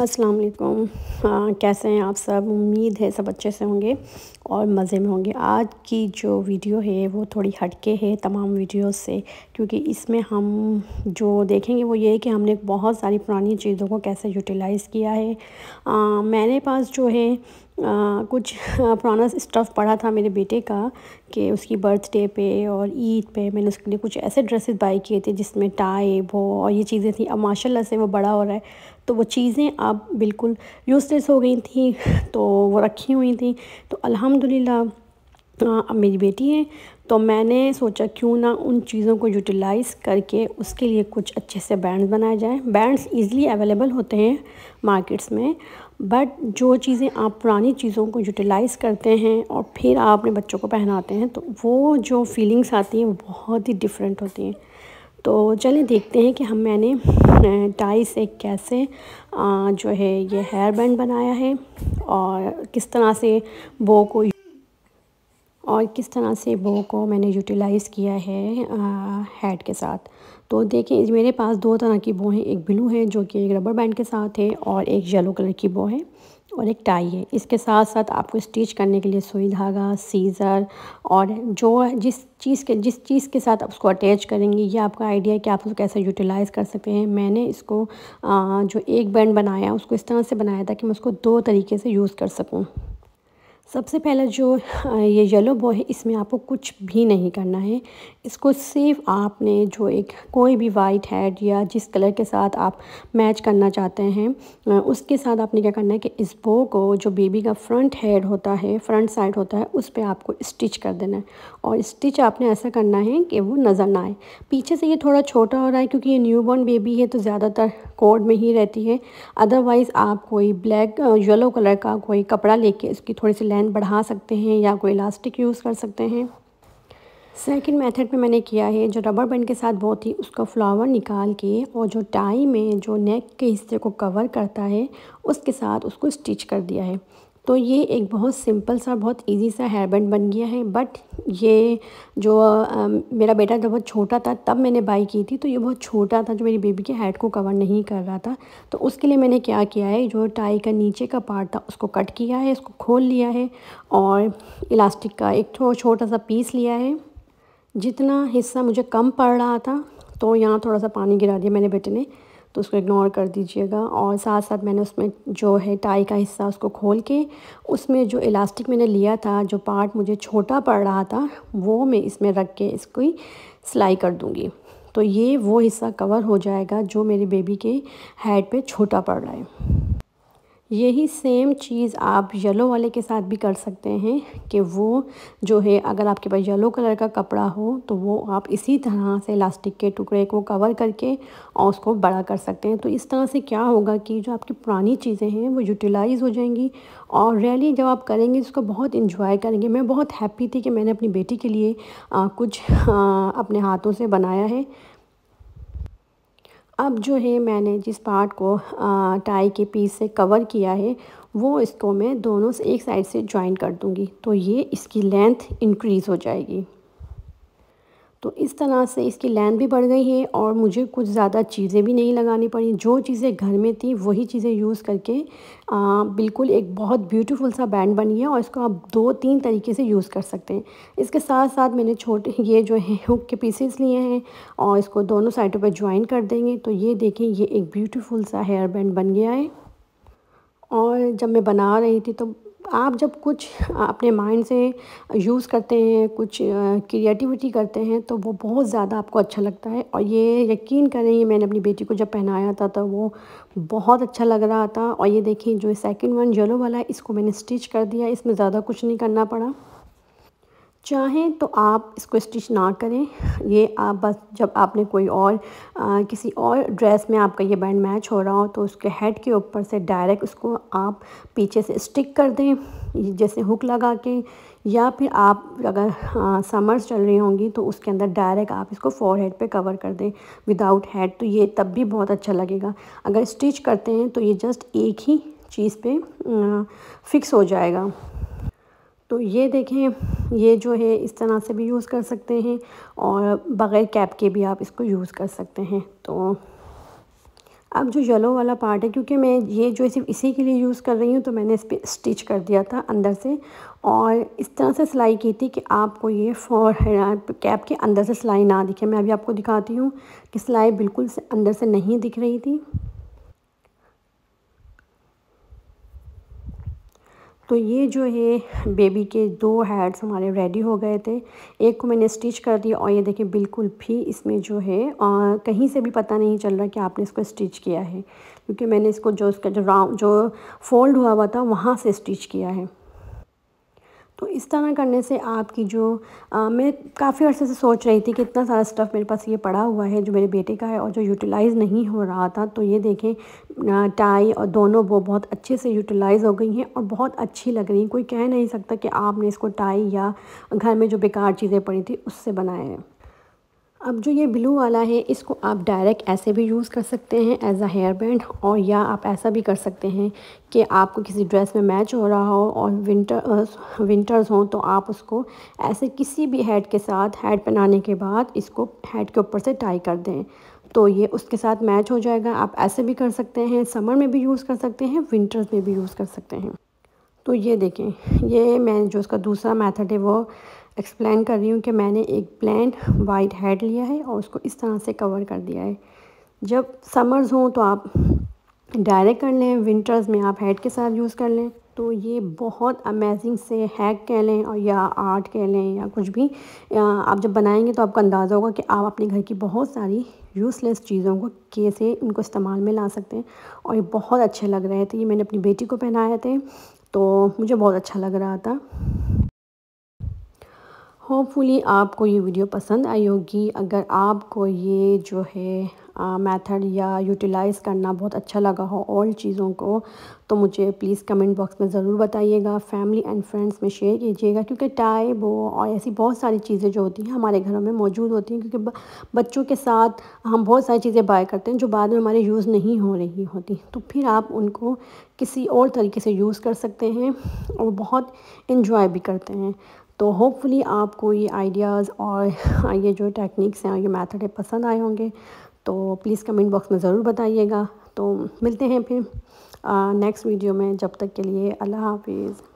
अस्सलाम वालेकुम कैसे हैं आप सब उम्मीद है सब अच्छे से होंगे और मज़े में होंगे आज की जो वीडियो है वो थोड़ी हटके है तमाम वीडियो से क्योंकि इसमें हम जो देखेंगे वो ये है कि हमने बहुत सारी पुरानी चीज़ों को कैसे यूटिलाइज़ किया है आ, मैंने पास जो है कुछ पुराना स्टफ़ पढ़ा था मेरे बेटे का कि उसकी बर्थडे पे और ईद पे मैंने उसके लिए कुछ ऐसे ड्रेसेस बाई किए थे जिसमें टाई वो और ये चीज़ें थी अब माशाल्लाह से वो बड़ा हो रहा है तो वो चीज़ें अब बिल्कुल यूजलेस हो गई थी तो वो रखी हुई थी तो अल्हम्दुलिल्लाह अब मेरी बेटी है तो मैंने सोचा क्यों ना उन चीज़ों को यूटिलाइज़ करके उसके लिए कुछ अच्छे से बैंड्स बनाए जाएं बैंड्स ईज़िली अवेलेबल होते हैं मार्केट्स में बट जो चीज़ें आप पुरानी चीज़ों को यूटिलाइज़ करते हैं और फिर आप अपने बच्चों को पहनाते हैं तो वो जो फीलिंग्स आती हैं वो बहुत ही डिफरेंट होती हैं तो चलिए देखते हैं कि हम मैंने टाई से कैसे जो है ये हेयर बैंड बनाया है और किस तरह से बो को और किस तरह से बो को मैंने यूटिलाइज़ किया है हेड के साथ तो देखें मेरे पास दो तरह की बो हैं एक ब्लू है जो कि एक रबर बैंड के साथ है और एक येलो कलर की बो है और एक टाई है इसके साथ साथ आपको स्टिच करने के लिए सुई धागा सीज़र और जो जिस चीज़ के जिस चीज़ के साथ आप उसको अटैच करेंगे ये आपका आइडिया है कि आप उसको कैसे यूटिलाइज़ कर सकते हैं मैंने इसको जो एक बैंड बनाया उसको इस तरह से बनाया था कि मैं उसको दो तरीके से यूज़ कर सकूँ सबसे पहला जो ये येलो बॉय है इसमें आपको कुछ भी नहीं करना है इसको सिर्फ आपने जो एक कोई भी वाइट हेड या जिस कलर के साथ आप मैच करना चाहते हैं उसके साथ आपने क्या करना है कि इस बो को जो बेबी का फ्रंट हेड होता है फ्रंट साइड होता है उस पर आपको स्टिच कर देना है और स्टिच आपने ऐसा करना है कि वो नज़र ना आए पीछे से ये थोड़ा छोटा हो रहा है क्योंकि ये न्यू बॉर्न बेबी है तो ज़्यादातर कोड में ही रहती है अदरवाइज़ आप कोई ब्लैक येलो कलर का कोई कपड़ा लेके इसकी थोड़ी सी लेंथ बढ़ा सकते हैं या कोई इलास्टिक यूज़ कर सकते हैं सेकंड मेथड में मैंने किया है जो रबर बैंड के साथ बहुत ही उसका फ्लावर निकाल के और जो टाई में जो नेक के हिस्से को कवर करता है उसके साथ उसको स्टिच कर दिया है तो ये एक बहुत सिंपल सा बहुत इजी सा हेयर बैंड बन गया है बट ये जो आ, मेरा बेटा जब बहुत छोटा था तब मैंने बाई की थी तो ये बहुत छोटा था जो मेरी बेबी के हेड को कवर नहीं कर रहा था तो उसके लिए मैंने क्या किया है जो टाई का नीचे का पार्ट था उसको कट किया है उसको खोल लिया है और इलास्टिक का एक छोटा सा पीस लिया है जितना हिस्सा मुझे कम पड़ रहा था तो यहाँ थोड़ा सा पानी गिरा दिया मैंने बेटे ने तो उसको इग्नोर कर दीजिएगा और साथ साथ मैंने उसमें जो है टाई का हिस्सा उसको खोल के उसमें जो इलास्टिक मैंने लिया था जो पार्ट मुझे छोटा पड़ रहा था वो मैं इसमें रख के इसको सिलाई कर दूँगी तो ये वो हिस्सा कवर हो जाएगा जो मेरे बेबी के हेड पे छोटा पड़ रहा है यही सेम चीज़ आप येलो वाले के साथ भी कर सकते हैं कि वो जो है अगर आपके पास येलो कलर का कपड़ा हो तो वो आप इसी तरह से इलास्टिक के टुकड़े को कवर करके और उसको बड़ा कर सकते हैं तो इस तरह से क्या होगा कि जो आपकी पुरानी चीज़ें हैं वो यूटिलाइज़ हो जाएंगी और रैली जब आप करेंगे इसको तो बहुत इंजॉय करेंगे मैं बहुत हैप्पी थी कि मैंने अपनी बेटी के लिए आ, कुछ आ, अपने हाथों से बनाया है अब जो है मैंने जिस पार्ट को टाई के पीस से कवर किया है वो इसको मैं दोनों से एक साइड से ज्वाइन कर दूंगी तो ये इसकी लेंथ इंक्रीज़ हो जाएगी तो इस तरह से इसकी लेंथ भी बढ़ गई है और मुझे कुछ ज़्यादा चीज़ें भी नहीं लगानी पड़ी जो चीज़ें घर में थी वही चीज़ें यूज़ करके आ, बिल्कुल एक बहुत ब्यूटीफुल सा बैंड बनी है और इसको आप दो तीन तरीके से यूज़ कर सकते हैं इसके साथ साथ मैंने छोटे ये जो है हुक के पीसेस लिए हैं और इसको दोनों साइडों पर ज्वाइन कर देंगे तो ये देखें ये एक ब्यूटीफुल सा हेयर बैंड बन गया है और जब मैं बना रही थी तो आप जब कुछ अपने माइंड से यूज़ करते हैं कुछ क्रिएटिविटी करते हैं तो वो बहुत ज़्यादा आपको अच्छा लगता है और ये यकीन करें ये मैंने अपनी बेटी को जब पहनाया था तो वो बहुत अच्छा लग रहा था और ये देखिए जो सेकंड वन येलो वाला है इसको मैंने स्टिच कर दिया इसमें ज़्यादा कुछ नहीं करना पड़ा चाहें तो आप इसको स्टिच ना करें ये आप बस जब आपने कोई और आ, किसी और ड्रेस में आपका ये बैंड मैच हो रहा हो तो उसके हेड के ऊपर से डायरेक्ट उसको आप पीछे से स्टिक कर दें जैसे हुक लगा के या फिर आप अगर समर्स चल रही होंगी तो उसके अंदर डायरेक्ट आप इसको फोर हेड पर कवर कर दें विदाउट हेड तो ये तब भी बहुत अच्छा लगेगा अगर स्टिच करते हैं तो ये जस्ट एक ही चीज़ पे फिक्स हो जाएगा तो ये देखें ये जो है इस तरह से भी यूज़ कर सकते हैं और बग़ैर कैप के भी आप इसको यूज़ कर सकते हैं तो अब जो येलो वाला पार्ट है क्योंकि मैं ये जो सिर्फ इसी के लिए यूज़ कर रही हूँ तो मैंने इस पर स्टिच कर दिया था अंदर से और इस तरह से सिलाई की थी कि आपको ये फॉर कैप के अंदर से सिलाई ना दिखे मैं अभी आपको दिखाती हूँ कि सिलाई बिल्कुल से अंदर से नहीं दिख रही थी तो ये जो है बेबी के दो हेड्स हमारे रेडी हो गए थे एक को मैंने स्टिच कर दिया और ये देखिए बिल्कुल भी इसमें जो है आ, कहीं से भी पता नहीं चल रहा कि आपने इसको स्टिच किया है क्योंकि मैंने इसको जो इसका जो राउंड जो फोल्ड हुआ हुआ था वहाँ से स्टिच किया है तो इस तरह करने से आपकी जो आ, मैं काफ़ी अर्से से सोच रही थी कि इतना सारा स्टफ़ मेरे पास ये पड़ा हुआ है जो मेरे बेटे का है और जो यूटिलाइज़ नहीं हो रहा था तो ये देखें टाई और दोनों वो बहुत अच्छे से यूटिलाइज़ हो गई हैं और बहुत अच्छी लग रही हैं कोई कह नहीं सकता कि आपने इसको टाई या घर में जो बेकार चीज़ें पड़ी थी उससे बनाए हैं अब जो ये ब्लू वाला है इसको आप डायरेक्ट ऐसे भी यूज़ कर सकते हैं एज अ हेयर बैंड और या आप ऐसा भी कर सकते हैं कि आपको किसी ड्रेस में मैच हो रहा हो और विंटर विंटर्स हों तो आप उसको ऐसे किसी भी हेड के साथ हेड पहनाने के बाद इसको हेड के ऊपर से टाई कर दें तो ये उसके साथ मैच हो जाएगा आप ऐसे भी कर सकते हैं समर में भी यूज़ कर सकते हैं विंटर्स में भी यूज़ कर सकते हैं तो ये देखें ये मैं जो उसका दूसरा मेथड है वो एक्सप्लेन कर रही हूँ कि मैंने एक प्लान वाइट हेड लिया है और उसको इस तरह से कवर कर दिया है जब समर्स हों तो आप डायरेक्ट कर लें विंटर्स में आप हेड के साथ यूज़ कर लें तो ये बहुत अमेजिंग से हैक कह लें और या आर्ट कह लें या कुछ भी या आप जब बनाएंगे तो आपको अंदाज़ा होगा कि आप अपने घर की बहुत सारी यूज़लेस चीज़ों को कैसे उनको इस्तेमाल में ला सकते हैं और ये बहुत अच्छे लग रहे थे ये मैंने अपनी बेटी को पहनाए थे तो मुझे बहुत अच्छा लग रहा था होपफुली आपको ये वीडियो पसंद आई होगी अगर आपको ये जो है मेथड या यूटिलाइज़ करना बहुत अच्छा लगा हो ऑल चीज़ों को तो मुझे प्लीज़ कमेंट बॉक्स में ज़रूर बताइएगा फैमिली एंड फ्रेंड्स में शेयर कीजिएगा क्योंकि टाई वो और ऐसी बहुत सारी चीज़ें जो होती हैं हमारे घरों में मौजूद होती हैं क्योंकि बच्चों के साथ हम बहुत सारी चीज़ें बाय करते हैं जो बाद में हमारे यूज़ नहीं हो रही होती तो फिर आप उनको किसी और तरीके से यूज़ कर सकते हैं और बहुत इन्जॉय भी करते हैं तो होपफुली आपको ये आइडियाज़ और ये जो टेक्निक्स हैं और ये मैथड है पसंद आए होंगे तो प्लीज़ कमेंट बॉक्स में ज़रूर बताइएगा तो मिलते हैं फिर नेक्स्ट uh, वीडियो में जब तक के लिए अल्लाह हाफिज़